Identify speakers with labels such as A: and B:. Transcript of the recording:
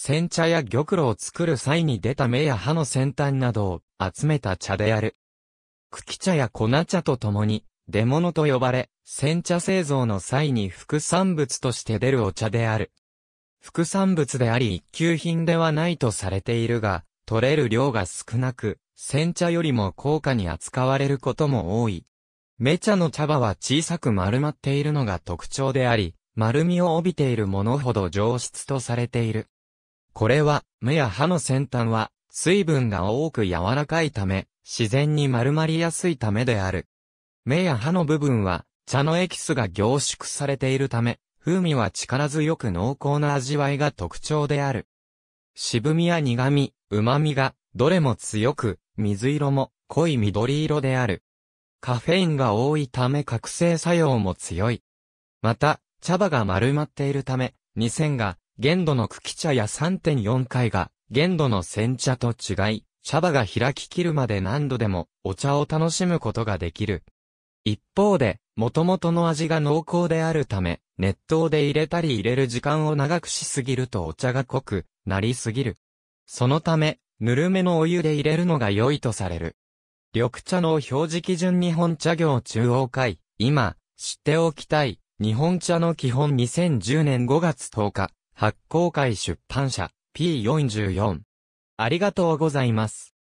A: 煎茶や玉露を作る際に出た芽や葉の先端などを集めた茶である。茎茶や粉茶とともに、出物と呼ばれ、煎茶製造の際に副産物として出るお茶である。副産物であり一級品ではないとされているが、取れる量が少なく、煎茶よりも高価に扱われることも多い。芽茶の茶葉は小さく丸まっているのが特徴であり、丸みを帯びているものほど上質とされている。これは、目や歯の先端は、水分が多く柔らかいため、自然に丸まりやすいためである。目や歯の部分は、茶のエキスが凝縮されているため、風味は力強く濃厚な味わいが特徴である。渋みや苦味、旨味が、どれも強く、水色も濃い緑色である。カフェインが多いため覚醒作用も強い。また、茶葉が丸まっているため、二線が限度の茎茶や3.4回が、限度の煎茶と違い、茶葉が開き切るまで何度でもお茶を楽しむことができる。一方で、元々の味が濃厚であるため、熱湯で入れたり入れる時間を長くしすぎるとお茶が濃くなりすぎる。そのため、ぬるめのお湯で入れるのが良いとされる。緑茶の表示基準日本茶業中央会、今、知っておきたい、日本茶の基本2010年5月10日。発行会出版社 P44。ありがとうございます。